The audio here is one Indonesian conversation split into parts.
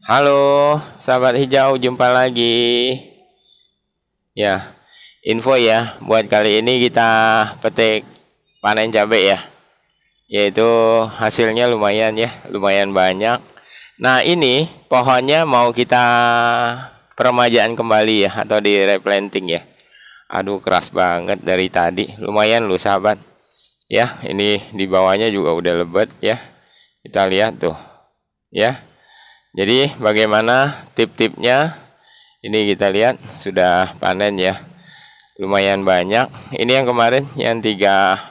Halo, sahabat hijau, jumpa lagi. Ya, info ya, buat kali ini kita petik panen cabai ya. Yaitu hasilnya lumayan ya, lumayan banyak. Nah, ini pohonnya mau kita peremajaan kembali ya atau di replanting ya. Aduh, keras banget dari tadi. Lumayan loh, sahabat. Ya, ini di bawahnya juga udah lebat ya. Kita lihat tuh. Ya, jadi bagaimana tip-tipnya? Ini kita lihat sudah panen ya. Lumayan banyak. Ini yang kemarin yang tiga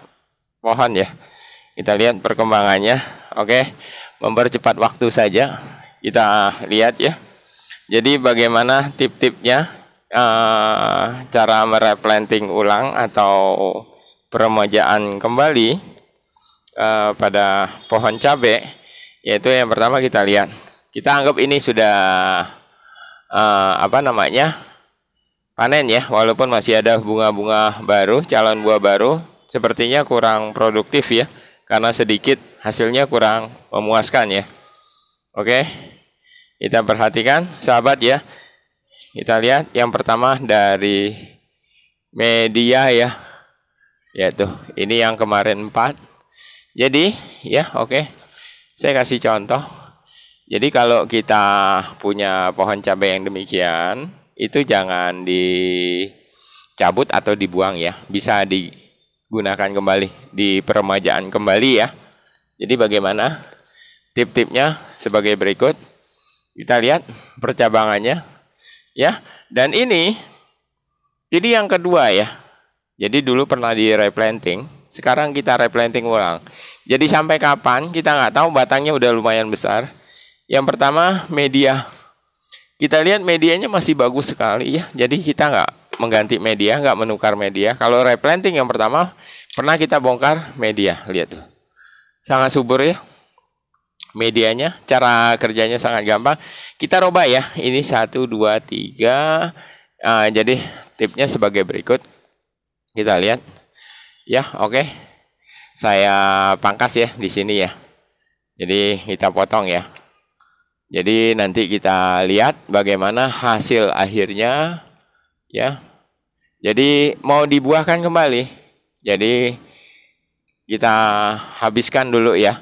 pohon ya. Kita lihat perkembangannya. Oke, mempercepat waktu saja. Kita lihat ya. Jadi bagaimana tip-tipnya uh, cara mereplanting ulang atau peremajaan kembali uh, pada pohon cabai yaitu yang pertama kita lihat kita anggap ini sudah uh, apa namanya? panen ya, walaupun masih ada bunga-bunga baru, calon buah baru, sepertinya kurang produktif ya, karena sedikit hasilnya kurang memuaskan ya. Oke. Kita perhatikan sahabat ya. Kita lihat yang pertama dari media ya. yaitu ini yang kemarin 4. Jadi, ya oke. Saya kasih contoh. Jadi kalau kita punya pohon cabai yang demikian, itu jangan dicabut atau dibuang ya. Bisa digunakan kembali, di peremajaan kembali ya. Jadi bagaimana? Tip-tipnya sebagai berikut. Kita lihat percabangannya ya. Dan ini ini yang kedua ya. Jadi dulu pernah di replanting, sekarang kita replanting ulang. Jadi sampai kapan kita nggak tahu batangnya udah lumayan besar yang pertama media. Kita lihat medianya masih bagus sekali ya. Jadi kita nggak mengganti media, nggak menukar media. Kalau replanting yang pertama pernah kita bongkar media. Lihat tuh. Sangat subur ya medianya. Cara kerjanya sangat gampang. Kita roba ya. Ini satu, dua, tiga. Uh, jadi tipnya sebagai berikut. Kita lihat. Ya, oke. Okay. Saya pangkas ya di sini ya. Jadi kita potong ya. Jadi nanti kita lihat bagaimana hasil akhirnya ya. Jadi mau dibuahkan kembali. Jadi kita habiskan dulu ya.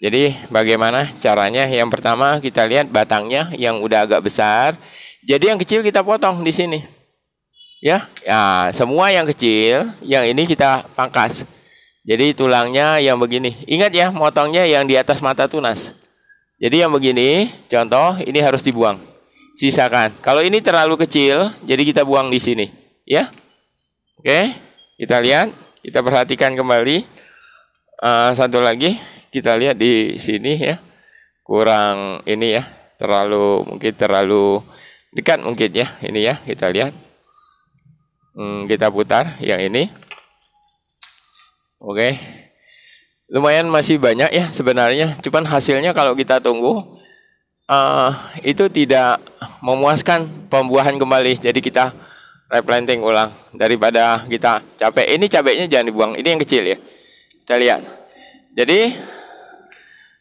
Jadi bagaimana caranya? Yang pertama kita lihat batangnya yang udah agak besar. Jadi yang kecil kita potong di sini. Ya, ya semua yang kecil, yang ini kita pangkas. Jadi tulangnya yang begini. Ingat ya, motongnya yang di atas mata tunas. Jadi yang begini, contoh ini harus dibuang. Sisakan. Kalau ini terlalu kecil, jadi kita buang di sini, ya. Oke, kita lihat, kita perhatikan kembali. Uh, satu lagi, kita lihat di sini ya. Kurang ini ya, terlalu mungkin terlalu dekat mungkin ya. Ini ya, kita lihat. Hmm, kita putar yang ini. Oke lumayan masih banyak ya sebenarnya. Cuman hasilnya kalau kita tunggu uh, itu tidak memuaskan pembuahan kembali. Jadi kita replanting ulang daripada kita capek. Ini cabenya jangan dibuang. Ini yang kecil ya. Kita lihat. Jadi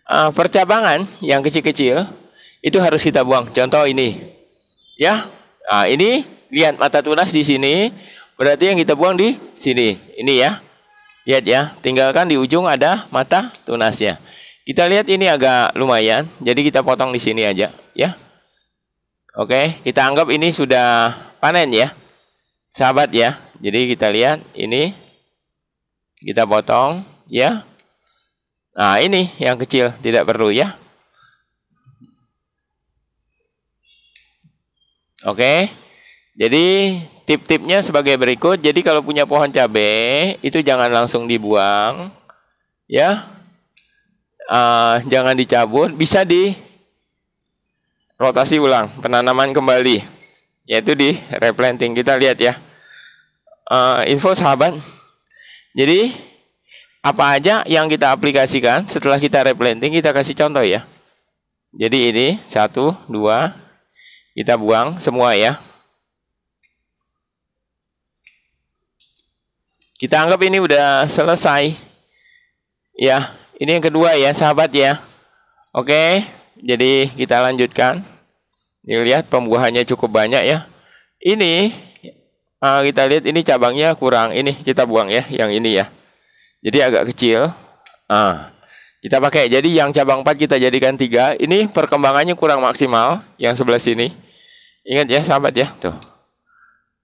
uh, percabangan yang kecil-kecil itu harus kita buang. Contoh ini. Ya. Nah, ini lihat mata tunas di sini. Berarti yang kita buang di sini. Ini ya. Lihat ya, ya, tinggalkan di ujung ada mata tunasnya. Kita lihat ini agak lumayan, jadi kita potong di sini aja ya. Oke, kita anggap ini sudah panen ya. Sahabat ya. Jadi kita lihat ini kita potong ya. Nah, ini yang kecil tidak perlu ya. Oke. Jadi tip-tipnya sebagai berikut. Jadi kalau punya pohon cabai itu jangan langsung dibuang, ya. Uh, jangan dicabut, bisa di rotasi ulang, penanaman kembali, yaitu di replanting. Kita lihat ya. Uh, info sahabat. Jadi apa aja yang kita aplikasikan setelah kita replanting kita kasih contoh ya. Jadi ini satu dua kita buang semua ya. Kita anggap ini udah selesai. Ya, ini yang kedua ya, sahabat ya. Oke, jadi kita lanjutkan. Lihat pembuahannya cukup banyak ya. Ini uh, kita lihat ini cabangnya kurang. Ini kita buang ya, yang ini ya. Jadi agak kecil. Ah, kita pakai. Jadi yang cabang 4 kita jadikan tiga. Ini perkembangannya kurang maksimal yang sebelah sini. Ingat ya, sahabat ya. Tuh.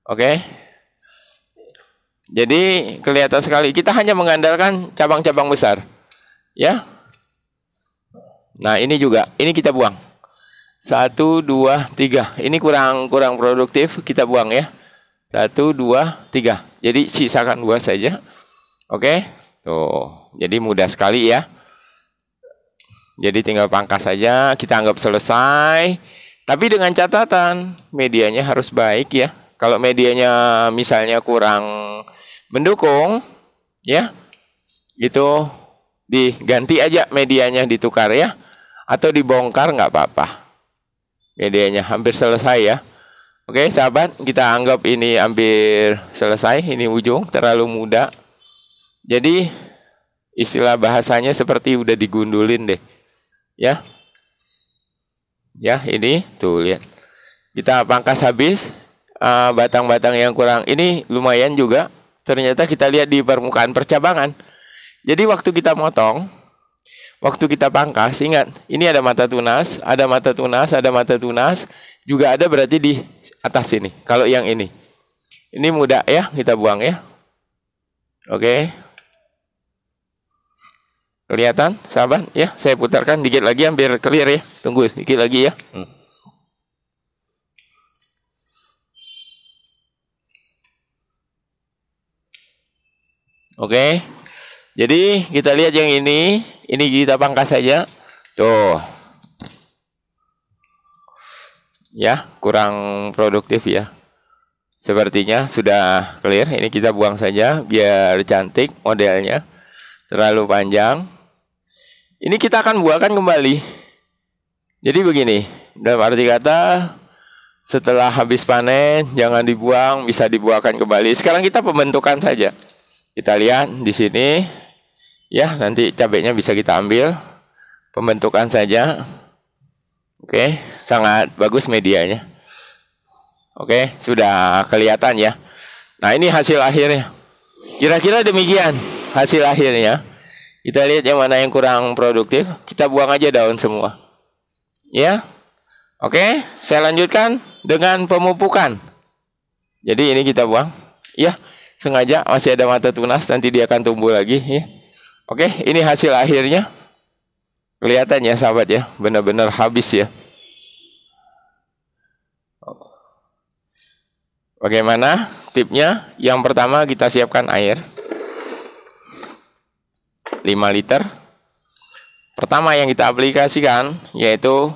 Oke. Jadi kelihatan sekali kita hanya mengandalkan cabang-cabang besar. Ya. Nah, ini juga ini kita buang. Satu, dua, tiga. Ini kurang kurang produktif, kita buang ya. Satu, dua, tiga. Jadi sisakan dua saja. Oke. Tuh. Jadi mudah sekali ya. Jadi tinggal pangkas saja, kita anggap selesai. Tapi dengan catatan, medianya harus baik ya. Kalau medianya misalnya kurang mendukung, ya itu diganti aja medianya ditukar ya, atau dibongkar nggak apa-apa. Medianya hampir selesai ya. Oke sahabat, kita anggap ini hampir selesai, ini ujung terlalu muda. Jadi istilah bahasanya seperti udah digundulin deh. Ya. Ya, ini tuh lihat. Kita pangkas habis Eh, batang-batang uh, yang kurang ini lumayan juga ternyata kita lihat di permukaan percabangan jadi waktu kita motong waktu kita pangkas ingat ini ada mata tunas ada mata tunas ada mata tunas juga ada berarti di atas sini kalau yang ini ini mudah ya kita buang ya oke Kelihatan, sahabat? Ya, saya putarkan dikit lagi hampir clear ya. Tunggu dikit lagi ya. Hmm. Oke. Jadi kita lihat yang ini, ini kita pangkas saja. Tuh. Ya, kurang produktif ya. Sepertinya sudah clear. Ini kita buang saja biar cantik modelnya. Terlalu panjang. Ini kita akan buahkan kembali. Jadi begini, dalam arti kata setelah habis panen jangan dibuang, bisa dibuahkan kembali. Sekarang kita pembentukan saja. Kita lihat di sini. Ya, nanti cabenya bisa kita ambil. Pembentukan saja. Oke, sangat bagus medianya. Oke, sudah kelihatan ya. Nah, ini hasil akhirnya. Kira-kira demikian hasil akhirnya. Kita lihat yang mana yang kurang produktif, kita buang aja daun semua. Ya. Oke, saya lanjutkan dengan pemupukan. Jadi ini kita buang. Ya sengaja masih ada mata tunas nanti dia akan tumbuh lagi ya. Oke, ini hasil akhirnya. Kelihatan ya sahabat ya, benar-benar habis ya. Bagaimana tipnya? Yang pertama kita siapkan air 5 liter. Pertama yang kita aplikasikan yaitu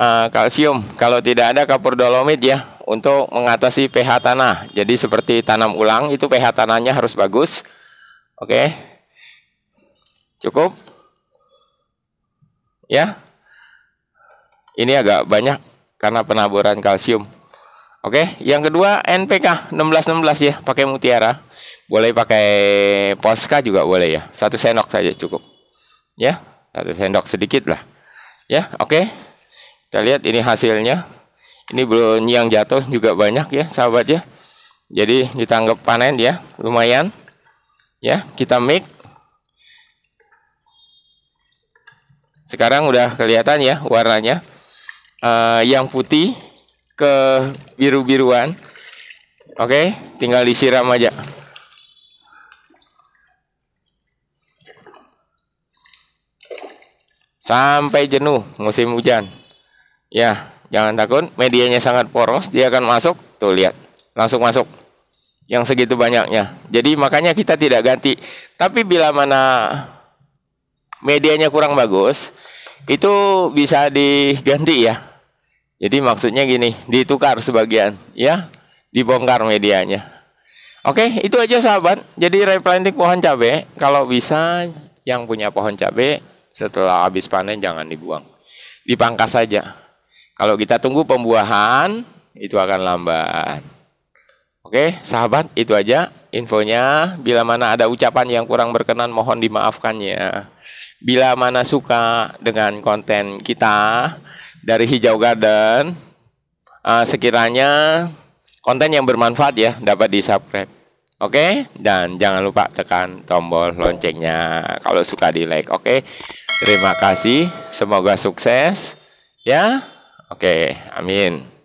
uh, kalsium. Kalau tidak ada kapur dolomit ya, untuk mengatasi pH tanah. Jadi seperti tanam ulang itu pH tanahnya harus bagus. Oke. Cukup? Ya. Ini agak banyak karena penaburan kalsium. Oke, yang kedua NPK 16-16 ya, pakai mutiara. Boleh pakai Posca juga boleh ya. Satu sendok saja cukup. Ya, satu sendok sedikit lah. Ya, oke. Kita lihat ini hasilnya. Ini belum yang jatuh juga banyak ya sahabat ya. Jadi ditanggap panen ya, lumayan. Ya, kita make. Sekarang udah kelihatan ya warnanya. Uh, yang putih ke biru-biruan. Oke, tinggal disiram aja. Sampai jenuh musim hujan. Ya, Jangan takut, medianya sangat poros, dia akan masuk. Tuh lihat, langsung masuk. Yang segitu banyaknya. Jadi makanya kita tidak ganti. Tapi bila mana medianya kurang bagus, itu bisa diganti ya. Jadi maksudnya gini, ditukar sebagian ya, dibongkar medianya. Oke, itu aja sahabat. Jadi replanting pohon cabe kalau bisa yang punya pohon cabe setelah habis panen jangan dibuang. Dipangkas saja. Kalau kita tunggu pembuahan, itu akan lambat. Oke, sahabat, itu aja infonya. Bila mana ada ucapan yang kurang berkenan, mohon dimaafkannya. Bila mana suka dengan konten kita dari Hijau Garden, uh, sekiranya konten yang bermanfaat ya dapat di-subscribe. Oke, dan jangan lupa tekan tombol loncengnya kalau suka di-like. Oke. Terima kasih, semoga sukses ya. Oke, okay, amin.